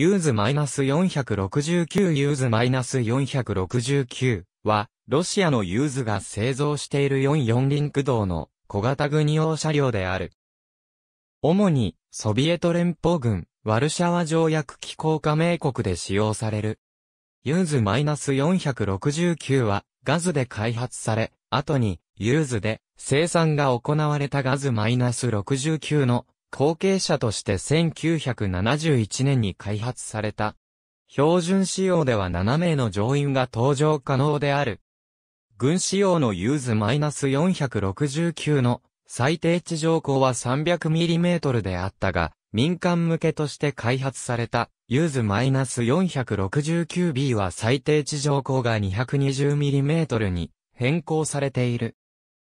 ユーズ -469 ユーズ -469 は、ロシアのユーズが製造している44輪駆動の小型軍用車両である。主に、ソビエト連邦軍、ワルシャワ条約機構加盟国で使用される。ユーズ -469 は、ガズで開発され、後に、ユーズで生産が行われたガズ -69 の後継者として1971年に開発された。標準仕様では7名の乗員が搭乗可能である。軍仕様のユーズ -469 の最低地上高は 300mm であったが、民間向けとして開発されたユーズ -469B は最低地上高が 220mm に変更されている。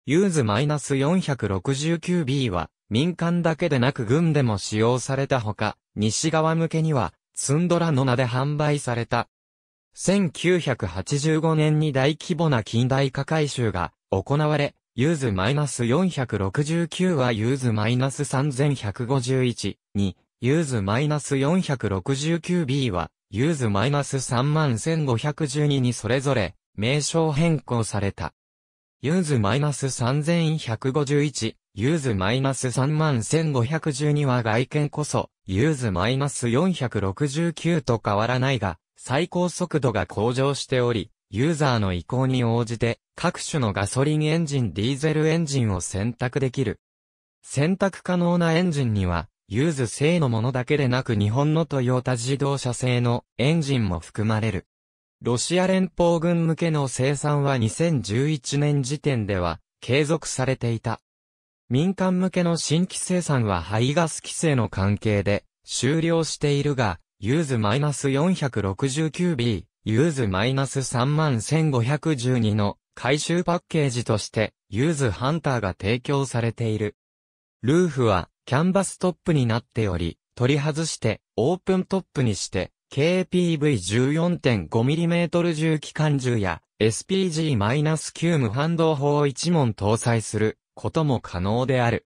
ユーズ -469B は民間だけでなく軍でも使用されたほか、西側向けには、ツンドラの名で販売された。1985年に大規模な近代化改修が行われ、ユーズ -469 はユーズ -3151 に、ユーズ -469B は、ユーズ -31512 にそれぞれ、名称変更された。ユーズ -3151 ユーズマイナス -31512 は外見こそ、ユーズマイナス -469 と変わらないが、最高速度が向上しており、ユーザーの意向に応じて、各種のガソリンエンジン、ディーゼルエンジンを選択できる。選択可能なエンジンには、ユーズ製のものだけでなく日本のトヨタ自動車製のエンジンも含まれる。ロシア連邦軍向けの生産は2011年時点では継続されていた。民間向けの新規生産は排ガス規制の関係で終了しているが、ユーズ -469B、ユーズ -31512 の回収パッケージとしてユーズハンターが提供されている。ルーフはキャンバストップになっており、取り外してオープントップにして KPV14.5mm 重機関銃や SPG-9 無反動砲を1門搭載することも可能である。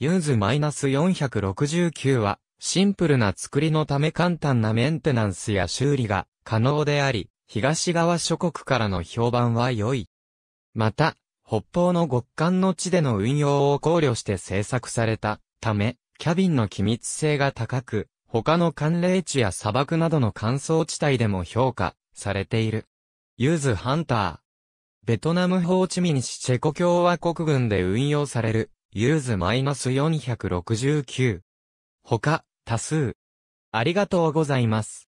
ユーズ -469 は、シンプルな作りのため簡単なメンテナンスや修理が可能であり、東側諸国からの評判は良い。また、北方の極寒の地での運用を考慮して制作されたため、キャビンの機密性が高く、他の寒冷地や砂漠などの乾燥地帯でも評価されている。ユーズハンター、ベトナムホーチミン市チェコ共和国軍で運用される、ユーズ -469。他、多数。ありがとうございます。